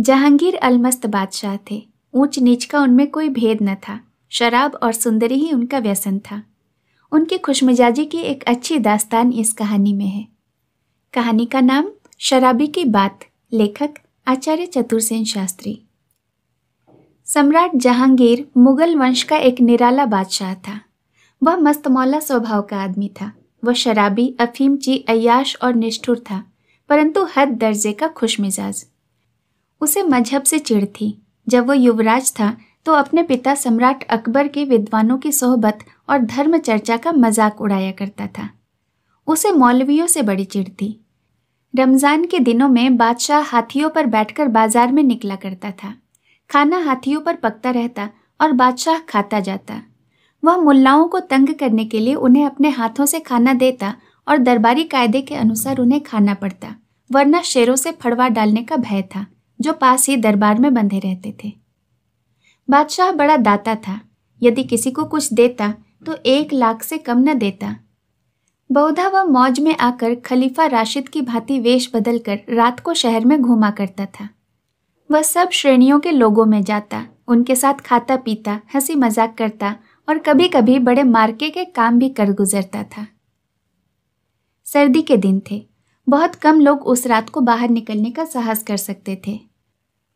जहांगीर अलमस्त बादशाह थे ऊंच नीच का उनमें कोई भेद न था शराब और सुंदरी ही उनका व्यसन था उनकी खुशमिजाजी की एक अच्छी दास्तान इस कहानी में है कहानी का नाम शराबी की बात लेखक आचार्य चतुर्सेन शास्त्री सम्राट जहांगीर मुगल वंश का एक निराला बादशाह था वह मस्तमौला स्वभाव का आदमी था वह शराबी अफीम ची अयाश और निष्ठुर था परंतु हद दर्जे का खुश मिजाज उसे मजहब से चिड़ थी जब वो युवराज था तो अपने पिता सम्राट अकबर के विद्वानों की सोहबत और धर्म चर्चा का मजाक उड़ाया करता था उसे मौलवियों से बड़ी चिड़ थी रमज़ान के दिनों में बादशाह हाथियों पर बैठकर बाजार में निकला करता था खाना हाथियों पर पकता रहता और बादशाह खाता जाता वह मुल्लाओं को तंग करने के लिए उन्हें अपने हाथों से खाना देता और दरबारी कायदे के अनुसार उन्हें खाना पड़ता वरना शेरों से फड़वा डालने का भय था जो पास ही दरबार में बंधे रहते थे बादशाह बड़ा दाता था यदि किसी को कुछ देता तो एक लाख से कम न देता बहुधा वह मौज में आकर खलीफा राशिद की भांति वेश बदलकर रात को शहर में घूमा करता था वह सब श्रेणियों के लोगों में जाता उनके साथ खाता पीता हंसी मजाक करता और कभी कभी बड़े मार्के के काम भी कर गुजरता था सर्दी के दिन थे बहुत कम लोग उस रात को बाहर निकलने का साहस कर सकते थे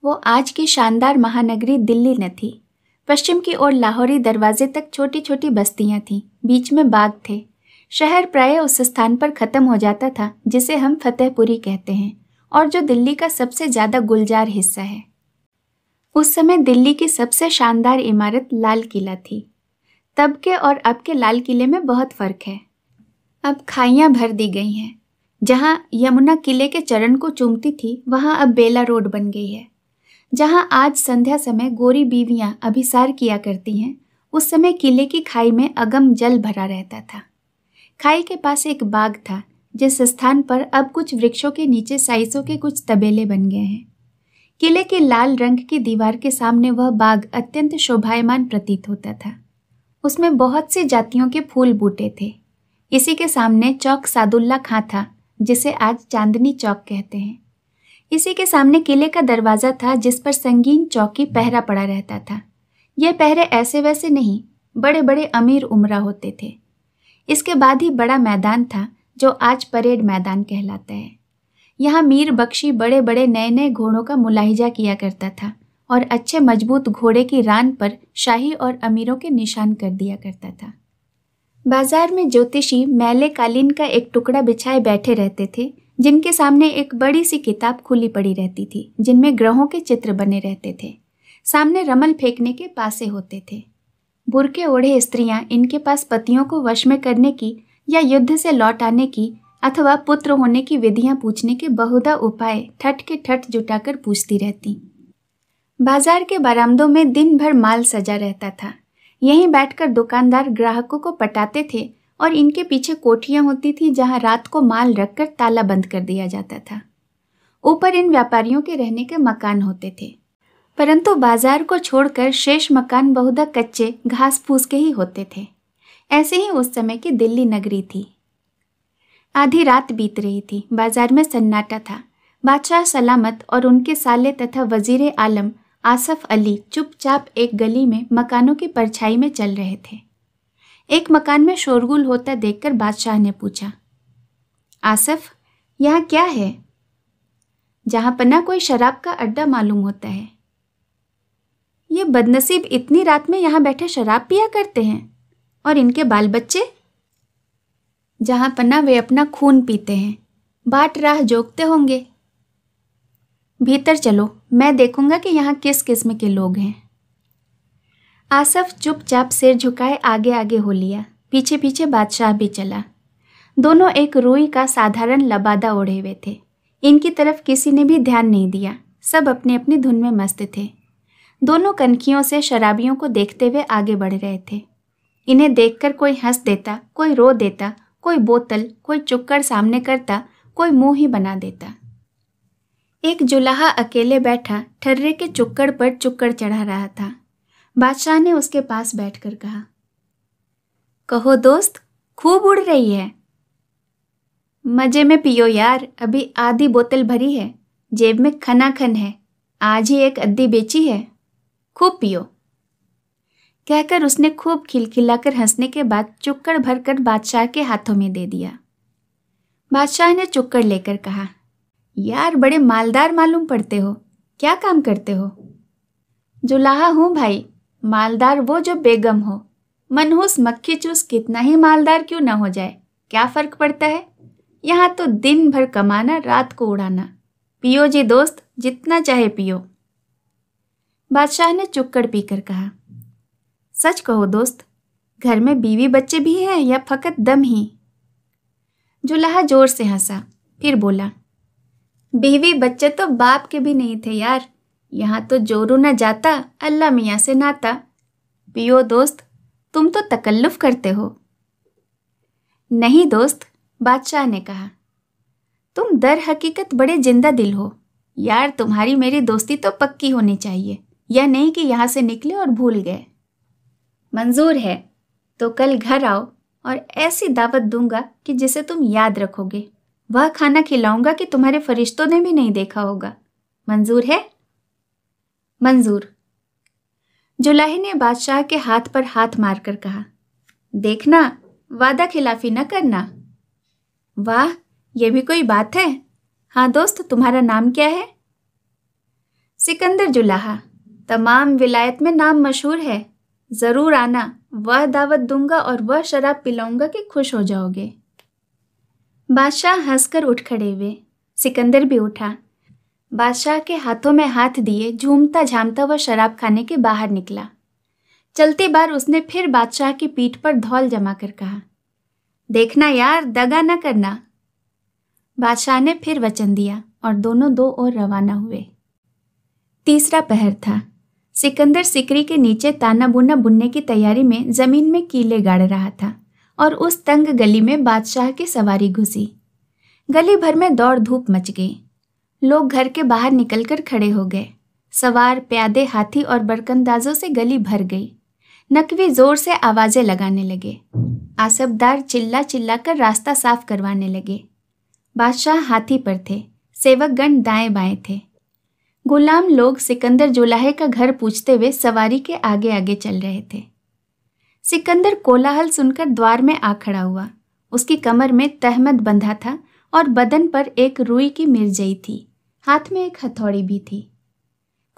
वो आज की शानदार महानगरी दिल्ली न थी पश्चिम की ओर लाहौरी दरवाजे तक छोटी छोटी बस्तियां थीं बीच में बाग थे शहर प्राय उस स्थान पर ख़त्म हो जाता था जिसे हम फतेहपुरी कहते हैं और जो दिल्ली का सबसे ज़्यादा गुलजार हिस्सा है उस समय दिल्ली की सबसे शानदार इमारत लाल किला थी तब के और अब के लाल किले में बहुत फ़र्क है अब खाइयाँ भर दी गई हैं जहाँ यमुना किले के चरण को चूमती थी वहाँ अब बेला रोड बन गई है जहां आज संध्या समय गोरी बीवियां अभिसार किया करती हैं उस समय किले की खाई में अगम जल भरा रहता था खाई के पास एक बाग था जिस स्थान पर अब कुछ वृक्षों के नीचे साइसों के कुछ तबेले बन गए हैं किले के लाल रंग की दीवार के सामने वह बाग अत्यंत शोभायमान प्रतीत होता था उसमें बहुत सी जातियों के फूल बूटे थे इसी के सामने चौक सादुल्ला खां था जिसे आज चांदनी चौक कहते हैं इसी के सामने किले का दरवाज़ा था जिस पर संगीन चौकी पहरा पड़ा रहता था यह पहरे ऐसे वैसे नहीं बड़े बड़े अमीर उमरा होते थे इसके बाद ही बड़ा मैदान था जो आज परेड मैदान कहलाता है यहाँ मीर बख्शी बड़े बड़े नए नए घोड़ों का मुलाहिजा किया करता था और अच्छे मजबूत घोड़े की रान पर शाही और अमीरों के निशान कर दिया करता था बाजार में ज्योतिषी मैले कालीन का एक टुकड़ा बिछाए बैठे रहते थे जिनके सामने एक बड़ी सी किताब खुली पड़ी रहती थी जिनमें ग्रहों के चित्र बने रहते थे सामने रमल फेंकने के पासे होते थे बुरके ओढ़े स्त्रियां इनके पास पतियों को वश में करने की या युद्ध से लौट आने की अथवा पुत्र होने की विधियां पूछने के बहुधा उपाय ठट के ठट जुटाकर पूछती रहती बाजार के बरामदों में दिन भर माल सजा रहता था यहीं बैठकर दुकानदार ग्राहकों को पटाते थे और इनके पीछे कोठियां होती थी जहां रात को माल रखकर ताला बंद कर दिया जाता था ऊपर इन व्यापारियों के रहने के मकान होते थे परंतु बाजार को छोड़कर शेष मकान बहुधा कच्चे घास फूस के ही होते थे ऐसे ही उस समय की दिल्ली नगरी थी आधी रात बीत रही थी बाजार में सन्नाटा था बादशाह सलामत और उनके साले तथा वजीर आलम आसफ अली चुपचाप एक गली में मकानों की परछाई में चल रहे थे एक मकान में शोरगुल होता देखकर बादशाह ने पूछा आसफ यहाँ क्या है जहाँ ना कोई शराब का अड्डा मालूम होता है ये बदनसीब इतनी रात में यहाँ बैठे शराब पिया करते हैं और इनके बाल बच्चे जहाँ ना वे अपना खून पीते हैं बाट राह जोकते होंगे भीतर चलो मैं देखूंगा कि यहाँ किस किस्म के लोग हैं आसफ चुपचाप सिर झुकाए आगे आगे हो लिया पीछे पीछे बादशाह भी चला दोनों एक रूई का साधारण लबादा ओढ़े हुए थे इनकी तरफ किसी ने भी ध्यान नहीं दिया सब अपने अपने धुन में मस्त थे दोनों कनखियों से शराबियों को देखते हुए आगे बढ़ रहे थे इन्हें देखकर कोई हंस देता कोई रो देता कोई बोतल कोई चुक्कर सामने करता कोई मुंह ही बना देता एक जुलाहा अकेले बैठा ठर्रे के चुक्कर पर चुक्कर चढ़ा रहा था बादशाह ने उसके पास बैठकर कहा कहो दोस्त खूब उड़ रही है मजे में पियो यार अभी आधी बोतल भरी है जेब में खना खन है आज ही एक अद्दी बेची है खूब पियो कहकर उसने खूब खिलखिलाकर हंसने के बाद चुक्कड़ भरकर बादशाह के हाथों में दे दिया बादशाह ने चुक्कड़ लेकर कहा यार बड़े मालदार मालूम पड़ते हो क्या काम करते हो जुलाहा हूँ भाई मालदार वो जो बेगम हो मनहूस मक्खी चूस कितना ही मालदार क्यों ना हो जाए क्या फर्क पड़ता है यहाँ तो दिन भर कमाना रात को उड़ाना पियो जी दोस्त जितना चाहे पियो बादशाह ने चुक्कड़ पीकर कहा सच कहो दोस्त घर में बीवी बच्चे भी हैं या फकत दम ही जुलाहा जोर से हंसा फिर बोला बीवी बच्चे तो बाप के भी नहीं थे यार यहाँ तो जोरू न जाता अल्लाह मियाँ से नाता पियो दोस्त तुम तो तकल्लुफ़ करते हो नहीं दोस्त बादशाह ने कहा तुम दर हकीकत बड़े जिंदा दिल हो यार तुम्हारी मेरी दोस्ती तो पक्की होनी चाहिए या नहीं कि यहाँ से निकले और भूल गए मंजूर है तो कल घर आओ और ऐसी दावत दूंगा कि जिसे तुम याद रखोगे वह खाना खिलाऊंगा कि तुम्हारे फरिश्तों ने भी नहीं देखा होगा मंजूर है मंजूर जुलाही ने बादशाह के हाथ पर हाथ मारकर कहा देखना वादा खिलाफी न करना वाह यह भी कोई बात है हाँ दोस्त तुम्हारा नाम क्या है सिकंदर जुलाहा तमाम विलायत में नाम मशहूर है ज़रूर आना वह दावत दूंगा और वह शराब पिलाऊंगा कि खुश हो जाओगे बादशाह हंसकर उठ खड़े हुए सिकंदर भी उठा बादशाह के हाथों में हाथ दिए झूमता झामता वह शराब खाने के बाहर निकला चलती बार उसने फिर बादशाह की पीठ पर धौल जमा कर कहा देखना यार दगा न करना बादशाह ने फिर वचन दिया और दोनों दो ओर रवाना हुए तीसरा पहर था सिकंदर सिकरी के नीचे ताना बुना बुनने की तैयारी में जमीन में कीले गाड़ रहा था और उस तंग गली में बादशाह की सवारी घुसी गली भर में दौड़ धूप मच गई लोग घर के बाहर निकलकर खड़े हो गए सवार प्यादे हाथी और बरकंदाजों से गली भर गई नकवी जोर से आवाज़ें लगाने लगे आसबदार चिल्ला चिल्ला कर रास्ता साफ करवाने लगे बादशाह हाथी पर थे सेवकगण दाएं बाएं थे गुलाम लोग सिकंदर जुलाहे का घर पूछते हुए सवारी के आगे आगे चल रहे थे सिकंदर कोलाहल सुनकर द्वार में आ खड़ा हुआ उसकी कमर में तहमद बंधा था और बदन पर एक रुई की मिर्जई थी हाथ में एक हथौड़ी भी थी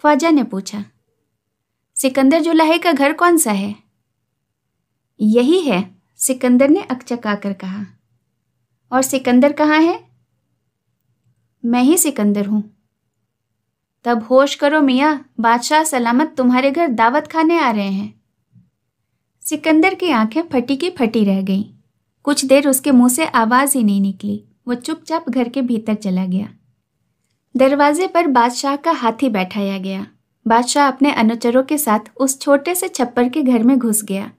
ख्वाजा ने पूछा सिकंदर जुलाहे का घर कौन सा है यही है सिकंदर ने अकचका कर कहा और सिकंदर कहाँ है मैं ही सिकंदर हूं तब होश करो मियाँ बादशाह सलामत तुम्हारे घर दावत खाने आ रहे हैं सिकंदर की आंखें फटी की फटी रह गईं कुछ देर उसके मुंह से आवाज़ ही नहीं निकली वो चुपचाप घर के भीतर चला गया दरवाजे पर बादशाह का हाथी बैठाया गया बादशाह अपने अनुचरों के साथ उस छोटे से छप्पर के घर में घुस गया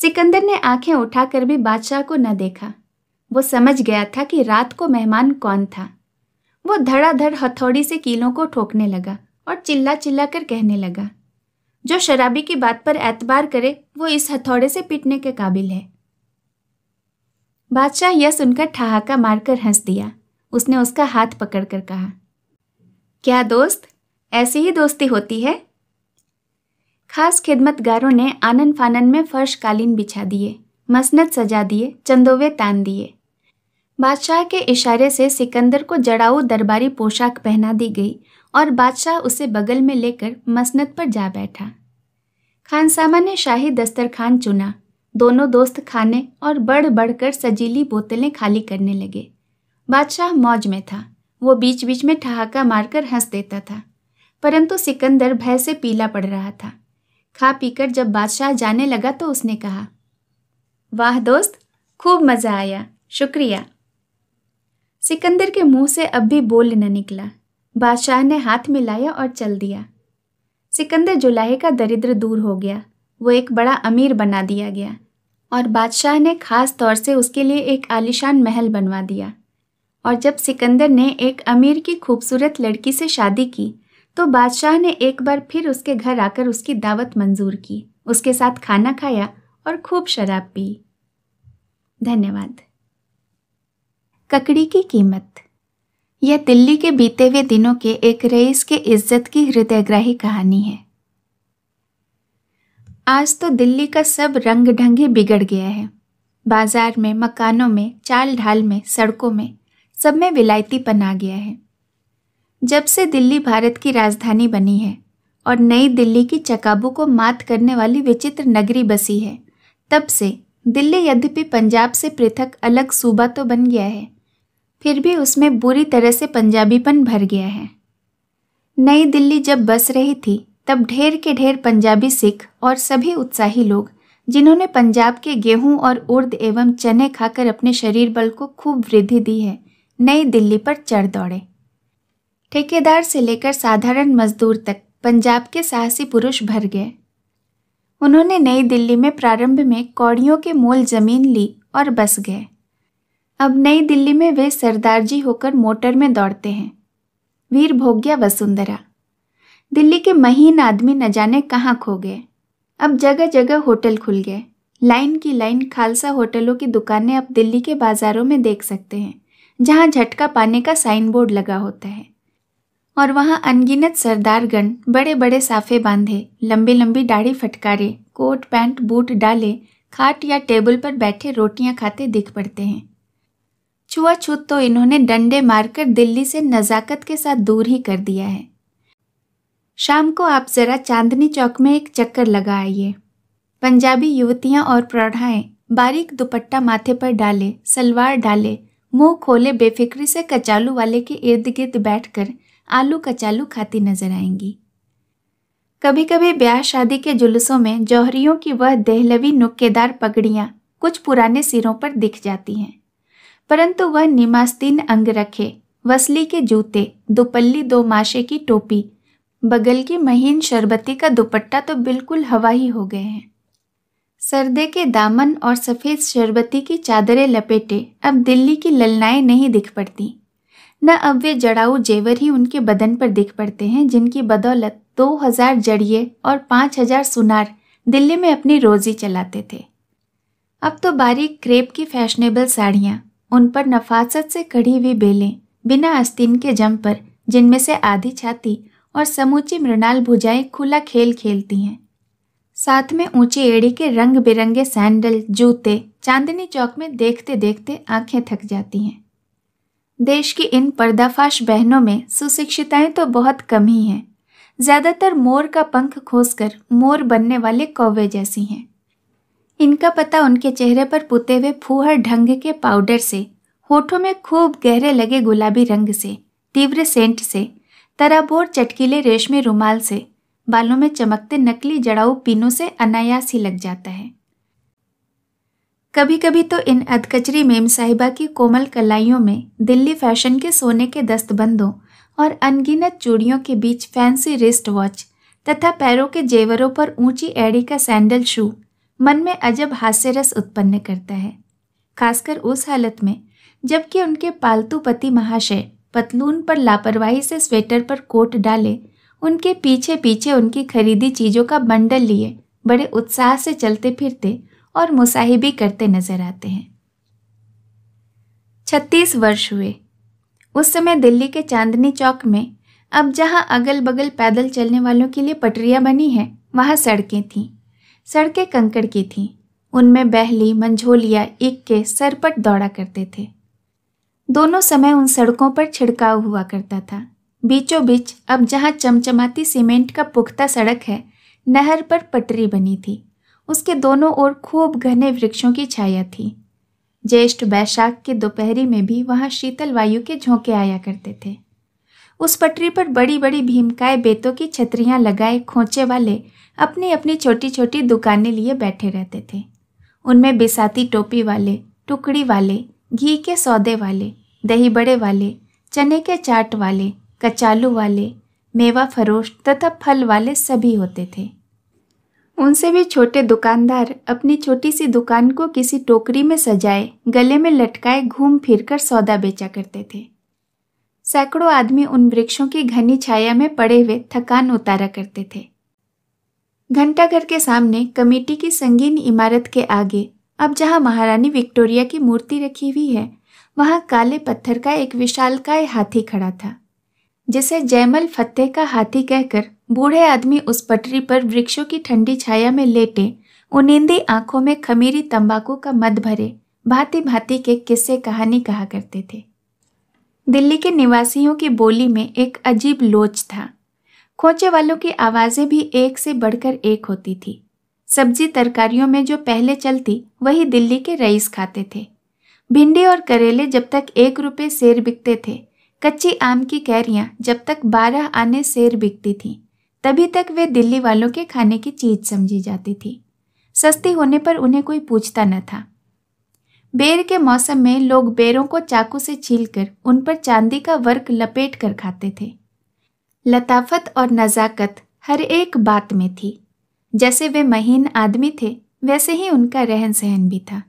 सिकंदर ने आंखें उठाकर भी बादशाह को न देखा वो समझ गया था कि रात को मेहमान कौन था वो धड़ाधड़ हथौड़ी से कीलों को ठोकने लगा और चिल्ला चिल्ला कर कहने लगा जो शराबी की बात पर एतबार करे वो इस हथौड़े से पीटने के काबिल है बादशाह यह सुनकर ठहाका मारकर हंस दिया उसने उसका हाथ पकड़कर कहा क्या दोस्त ऐसी ही दोस्ती होती है खास खिदमतगारों ने आनन फानन में फर्श कालीन बिछा दिए मसनत सजा दिए चंदोवे तान दिए बादशाह के इशारे से सिकंदर को जड़ाऊ दरबारी पोशाक पहना दी गई और बादशाह उसे बगल में लेकर मसनत पर जा बैठा खानसामा ने शाही दस्तरखान चुना दोनों दोस्त खाने और बढ़ बढ़कर सजीली बोतलें खाली करने लगे बादशाह मौज में था वो बीच बीच में ठहाका मारकर हंस देता था परंतु सिकंदर भय से पीला पड़ रहा था खा पीकर जब बादशाह जाने लगा तो उसने कहा वाह दोस्त खूब मज़ा आया शुक्रिया सिकंदर के मुंह से अब भी बोल न निकला बादशाह ने हाथ मिलाया और चल दिया सिकंदर जुलाहे का दरिद्र दूर हो गया वो एक बड़ा अमीर बना दिया गया और बादशाह ने खास तौर से उसके लिए एक आलिशान महल बनवा दिया और जब सिकंदर ने एक अमीर की खूबसूरत लड़की से शादी की तो बादशाह ने एक बार फिर उसके घर आकर उसकी दावत मंजूर की उसके साथ खाना खाया और खूब शराब पी धन्यवाद ककड़ी की कीमत यह दिल्ली के बीते हुए दिनों के एक रईस के इज्जत की हृदयग्राही कहानी है आज तो दिल्ली का सब रंग ढंग ही बिगड़ गया है बाजार में मकानों में चाल ढाल में सड़कों में सब में विलायतीपन आ गया है जब से दिल्ली भारत की राजधानी बनी है और नई दिल्ली की चकाबू को मात करने वाली विचित्र नगरी बसी है तब से दिल्ली यद्यपि पंजाब से पृथक अलग सूबा तो बन गया है फिर भी उसमें बुरी तरह से पंजाबीपन भर गया है नई दिल्ली जब बस रही थी तब ढेर के ढेर पंजाबी सिख और सभी उत्साही लोग जिन्होंने पंजाब के गेहूं और उर्द एवं चने खाकर अपने शरीर बल को खूब वृद्धि दी है नई दिल्ली पर चढ़ दौड़े ठेकेदार से लेकर साधारण मजदूर तक पंजाब के साहसी पुरुष भर गए उन्होंने नई दिल्ली में प्रारंभ में कौड़ियों के मोल जमीन ली और बस गए अब नई दिल्ली में वे सरदार जी होकर मोटर में दौड़ते हैं वीर भोग्या वसुंधरा दिल्ली के महीन आदमी न जाने कहाँ खो गए अब जगह जगह होटल खुल गए लाइन की लाइन खालसा होटलों की दुकानें अब दिल्ली के बाजारों में देख सकते हैं जहाँ झटका पाने का साइन बोर्ड लगा होता है और वहाँ अनगिनत सरदारगण बड़े बड़े साफे बांधे लंबी लंबी दाढ़ी फटकारे कोट पैंट बूट डाले खाट या टेबल पर बैठे रोटियां खाते दिख पड़ते हैं छुआछूत तो इन्होंने डंडे मारकर दिल्ली से नज़ाकत के साथ दूर ही कर दिया है शाम को आप जरा चांदनी चौक में एक चक्कर लगा आइए पंजाबी युवतियां और प्रौढ़ाएं बारीक दुपट्टा माथे पर डाले सलवार डाले मुंह खोले बेफिक्री से कचालू वाले के इर्द गिर्द बैठ आलू कचालू खाती नजर आएंगी कभी कभी ब्याह शादी के जुलूसों में जौहरियों की वह देहलवी नुक्केदार पगड़ियाँ कुछ पुराने सिरों पर दिख जाती हैं परंतु वह निमास्तीन अंग रखे वसली के जूते दुपल्ली दो माशे की टोपी बगल की महीन शरबती का दुपट्टा तो बिल्कुल हवा ही हो गए हैं सर्दे के दामन और सफ़ेद शरबती की चादरें लपेटे अब दिल्ली की ललनाएं नहीं दिख पड़ती न अब वे जड़ाऊ जेवर ही उनके बदन पर दिख पड़ते हैं जिनकी बदौलत दो हजार जड़िए और पाँच हजार सुनार दिल्ली में अपनी रोजी चलाते थे अब तो बारीक क्रेप की फैशनेबल साड़ियाँ उन पर नफासत से कढ़ी हुई बेलें बिना आस्तीन के जम पर जिनमें से आधी छाती और समूची मृणाल भुजाएं खुला खेल खेलती हैं साथ में ऊंची एड़ी के रंग बिरंगे सैंडल जूते चांदनी चौक में देखते देखते आंखें थक जाती हैं देश की इन पर्दाफाश बहनों में सुशिक्षिताएं तो बहुत कम ही हैं ज़्यादातर मोर का पंख खोसकर मोर बनने वाले कौवे जैसी हैं इनका पता उनके चेहरे पर पुते हुए फूहर ढंग के पाउडर से होठों में खूब गहरे लगे गुलाबी रंग से तीव्र सेंट से तराबोर चटकीले रेशमी रुमाल से बालों में चमकते नकली जड़ाऊ पीनों से अनायास ही लग जाता है कभी कभी तो इन अधकचरी मेम साहिबा की कोमल कलाइयों में दिल्ली फैशन के सोने के दस्तबंदों और अनगिनत चूड़ियों के बीच फैंसी रिस्ट वॉच तथा पैरों के जेवरों पर ऊंची एड़ी का सैंडल शू मन में अजब हास्यरस उत्पन्न करता है खासकर उस हालत में जबकि उनके पालतू पति महाशय पतलून पर लापरवाही से स्वेटर पर कोट डाले उनके पीछे पीछे उनकी खरीदी चीज़ों का बंडल लिए बड़े उत्साह से चलते फिरते और मुसाहिबी करते नजर आते हैं छत्तीस वर्ष हुए उस समय दिल्ली के चांदनी चौक में अब जहां अगल बगल पैदल चलने वालों के लिए पटरियां बनी हैं वहां सड़कें थीं सड़कें कंकड़ की थीं उनमें बहली मंझोलिया इक्के सरपट दौड़ा करते थे दोनों समय उन सड़कों पर छिड़काव हुआ करता था बीचों बीच अब जहाँ चमचमाती सीमेंट का पुख्ता सड़क है नहर पर पटरी बनी थी उसके दोनों ओर खूब घने वृक्षों की छाया थी ज्येष्ठ बैशाख की दोपहरी में भी वहाँ शीतल वायु के झोंके आया करते थे उस पटरी पर बड़ी बड़ी भीमकाय बेतों की छतरियाँ लगाए खोचे वाले अपनी अपनी छोटी छोटी दुकानें लिए बैठे रहते थे उनमें बिसाती टोपी वाले टुकड़ी वाले घी के सौदे वाले दही बड़े वाले चने के चाट वाले कचालू वाले मेवा फरोश तथा फल वाले सभी होते थे उनसे भी छोटे दुकानदार अपनी छोटी सी दुकान को किसी टोकरी में सजाए गले में लटकाए घूम फिर कर सौदा बेचा करते थे सैकड़ों आदमी उन वृक्षों की घनी छाया में पड़े हुए थकान उतारा करते थे घंटाघर के सामने कमेटी की संगीन इमारत के आगे अब जहाँ महारानी विक्टोरिया की मूर्ति रखी हुई है वहाँ काले पत्थर का एक विशालकाय हाथी खड़ा था जिसे जयमल फत्ते का हाथी कहकर बूढ़े आदमी उस पटरी पर वृक्षों की ठंडी छाया में लेटे उनिंदी आंखों में खमीरी तंबाकू का मद भरे भांति भांति के किस्से कहानी कहा करते थे दिल्ली के निवासियों की बोली में एक अजीब लोच था खोचे वालों की आवाज़ें भी एक से बढ़कर एक होती थी सब्जी तरकारियों में जो पहले चलती वही दिल्ली के रईस खाते थे भिंडी और करेले जब तक एक रुपये शेर बिकते थे कच्ची आम की कैरियाँ जब तक बारह आने शेर बिकती थी तभी तक वे दिल्ली वालों के खाने की चीज समझी जाती थी सस्ती होने पर उन्हें कोई पूछता न था बेर के मौसम में लोग बेरों को चाकू से छीलकर उन पर चांदी का वर्क लपेट कर खाते थे लताफत और नज़ाकत हर एक बात में थी जैसे वे महीन आदमी थे वैसे ही उनका रहन सहन भी था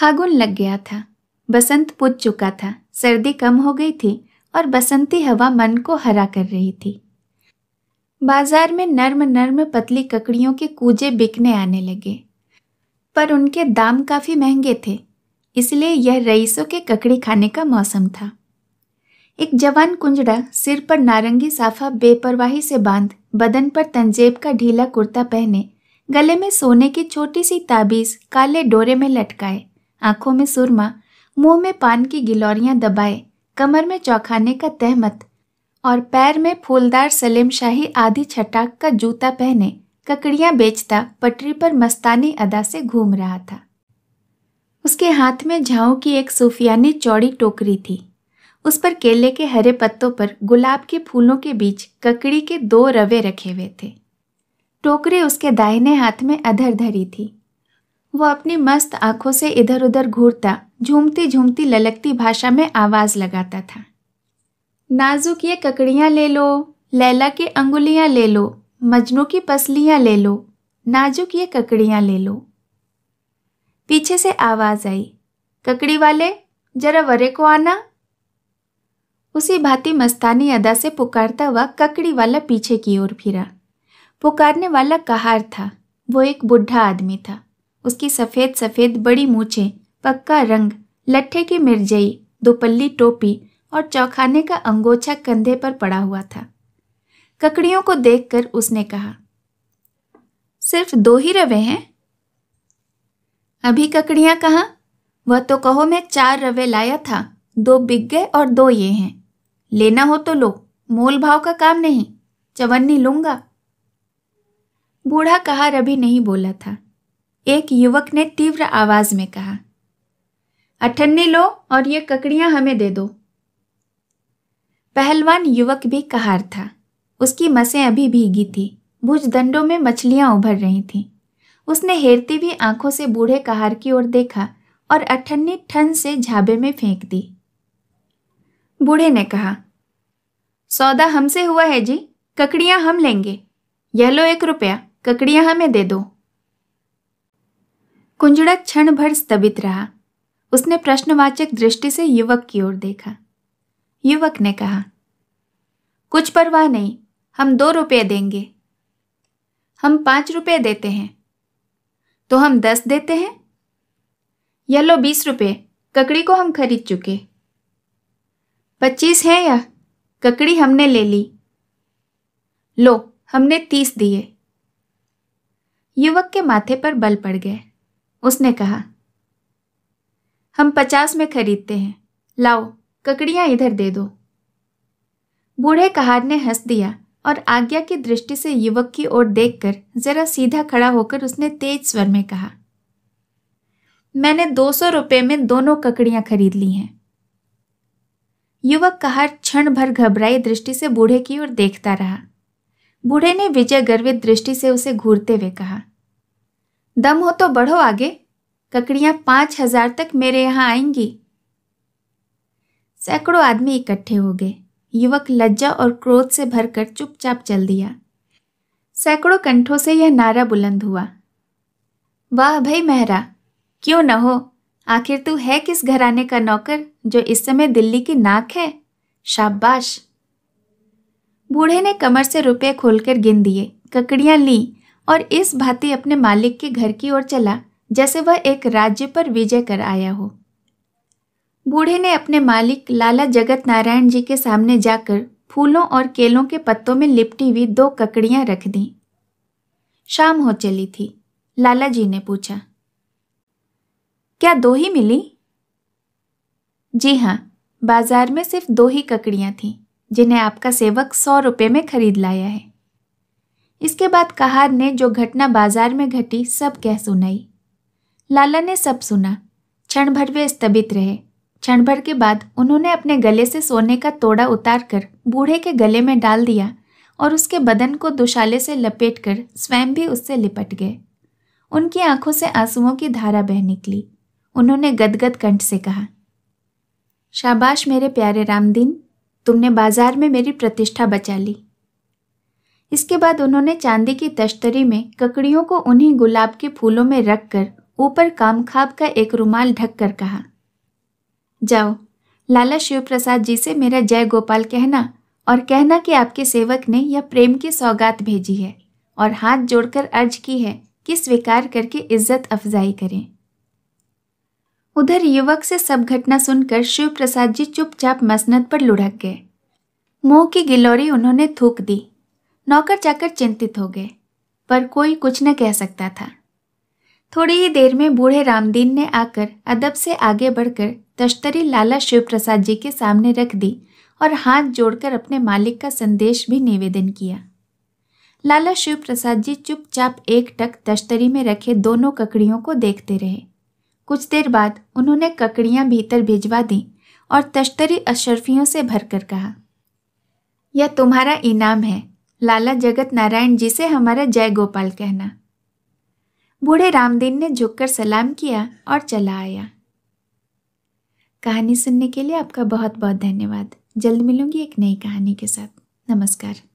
फागुन लग गया था बसंत पुज चुका था सर्दी कम हो गई थी और बसंती हवा मन को हरा कर रही थी बाजार में नर्म नर्म पतली ककड़ियों के कूजे बिकने आने लगे पर उनके दाम काफ़ी महंगे थे इसलिए यह रईसों के ककड़ी खाने का मौसम था एक जवान कुंजड़ा सिर पर नारंगी साफा बेपरवाही से बांध बदन पर तंजेब का ढीला कुर्ता पहने गले में सोने की छोटी सी ताबीज काले डोरे में लटकाए आंखों में सुरमा मुंह में पान की गिलौरियां दबाए कमर में चौखाने का तहमत और पैर में फूलदार सलेम शाही आधी छटाक का जूता पहने ककड़ियां बेचता पटरी पर मस्तानी अदा से घूम रहा था उसके हाथ में झाऊ की एक सूफियानी चौड़ी टोकरी थी उस पर केले के हरे पत्तों पर गुलाब के फूलों के बीच ककड़ी के दो रवे रखे हुए थे टोकरी उसके दाहिने हाथ में अधर धरी थी वो अपनी मस्त आंखों से इधर उधर घूरता झूमती झूमती ललकती भाषा में आवाज़ लगाता था नाजुक ये ककड़ियाँ ले लो लैला की अंगुलियाँ ले लो मजनू की पसलियाँ ले लो नाजुक ये ककड़ियाँ ले लो पीछे से आवाज़ आई ककड़ी वाले जरा वरे को आना उसी भांति मस्तानी अदा से पुकारता हुआ ककड़ी वाला पीछे की ओर फिरा पुकारने वाला कहार था वो एक बुढ़ा आदमी था उसकी सफ़ेद सफ़ेद बड़ी मूछें पक्का रंग लट्ठे की मिर्जई दोपल्ली टोपी और चौखाने का अंगोछा कंधे पर पड़ा हुआ था ककड़ियों को देखकर उसने कहा सिर्फ दो ही रवे हैं अभी ककड़ियाँ कहाँ वह तो कहो मैं चार रवे लाया था दो बिग गए और दो ये हैं लेना हो तो लो मोल भाव का काम नहीं चवन्नी लूंगा बूढ़ा कहा रभी नहीं बोला था एक युवक ने तीव्र आवाज में कहा अठन्नी लो और ये ककड़ियां हमें दे दो पहलवान युवक भी कहार था उसकी मसें अभी भीगी थी भुज दंडों में मछलियां उभर रही थीं उसने हेरती हुई आंखों से बूढ़े कहार की ओर देखा और अठन्नी ठन से झाबे में फेंक दी बूढ़े ने कहा सौदा हमसे हुआ है जी ककड़ियां हम लेंगे यह लो एक रुपया ककड़ियां हमें दे दो कुंजड़ा क्षण भर स्तबित रहा उसने प्रश्नवाचक दृष्टि से युवक की ओर देखा युवक ने कहा कुछ परवाह नहीं हम दो रुपये देंगे हम पांच रुपये देते हैं तो हम दस देते हैं यह लो बीस रुपये ककड़ी को हम खरीद चुके पच्चीस है या ककड़ी हमने ले ली लो हमने तीस दिए युवक के माथे पर बल पड़ गए उसने कहा हम पचास में खरीदते हैं लाओ ककड़ियां इधर दे दो बूढ़े कहार ने हंस दिया और आज्ञा की दृष्टि से युवक की ओर देखकर जरा सीधा खड़ा होकर उसने तेज स्वर में कहा मैंने दो सौ रुपये में दोनों ककड़ियां खरीद ली हैं युवक कहा क्षण भर घबराई दृष्टि से बूढ़े की ओर देखता रहा बूढ़े ने विजय गर्वित दृष्टि से उसे घूरते हुए कहा दम हो तो बढ़ो आगे ककड़ियां पांच हजार तक मेरे यहां आएंगी सैकड़ों आदमी इकट्ठे हो गए युवक लज्जा और क्रोध से भरकर चुपचाप चल दिया सैकड़ों कंठों से यह नारा बुलंद हुआ वाह भाई मेहरा क्यों न हो आखिर तू है किस घराने का नौकर जो इस समय दिल्ली की नाक है शाबाश बूढ़े ने कमर से रुपए खोलकर गिन दिए ककड़ियां ली और इस भांति अपने मालिक के घर की ओर चला जैसे वह एक राज्य पर विजय कर आया हो बूढ़े ने अपने मालिक लाला जगत नारायण जी के सामने जाकर फूलों और केलों के पत्तों में लिपटी हुई दो ककड़ियां रख दी शाम हो चली थी लाला जी ने पूछा क्या दो ही मिली जी हाँ बाजार में सिर्फ दो ही ककड़ियाँ थीं जिन्हें आपका सेवक सौ रुपये में खरीद लाया है इसके बाद कहार ने जो घटना बाजार में घटी सब कह सुनाई लाला ने सब सुना क्षण भर वे स्तभित रहे क्षण भर के बाद उन्होंने अपने गले से सोने का तोड़ा उतार कर बूढ़े के गले में डाल दिया और उसके बदन को दुशाले से लपेट कर स्वयं भी उससे लिपट गए उनकी आंखों से आंसुओं की धारा बह निकली उन्होंने गदगद कंठ से कहा शाबाश मेरे प्यारे रामदीन तुमने बाजार में मेरी प्रतिष्ठा बचा ली इसके बाद उन्होंने चांदी की तश्तरी में ककड़ियों को उन्हीं गुलाब के फूलों में रखकर ऊपर कामखाब का एक रुमाल ढककर कहा जाओ लाला शिवप्रसाद जी से मेरा जय गोपाल कहना और कहना कि आपके सेवक ने यह प्रेम की सौगात भेजी है और हाथ जोड़कर अर्ज की है कि स्वीकार करके इज्जत अफजाई करें उधर युवक से सब घटना सुनकर शिव प्रसाद जी चुपचाप मसनत पर लुढ़क गए मुंह की गिलोरी उन्होंने थूक दी नौकर जाकर चिंतित हो गए पर कोई कुछ न कह सकता था थोड़ी ही देर में बूढ़े रामदीन ने आकर अदब से आगे बढ़कर तश्तरी लाला शिव प्रसाद जी के सामने रख दी और हाथ जोड़कर अपने मालिक का संदेश भी निवेदन किया लाला शिव प्रसाद जी चुपचाप एक टक तश्तरी में रखे दोनों ककड़ियों को देखते रहे कुछ देर बाद उन्होंने ककड़ियाँ भीतर भिजवा दी और तश्तरी अशरफियों से भरकर कहा यह तुम्हारा इनाम है लाला जगत नारायण जी से हमारा जय गोपाल कहना बूढ़े रामदीन ने झुककर सलाम किया और चला आया कहानी सुनने के लिए आपका बहुत बहुत धन्यवाद जल्द मिलूंगी एक नई कहानी के साथ नमस्कार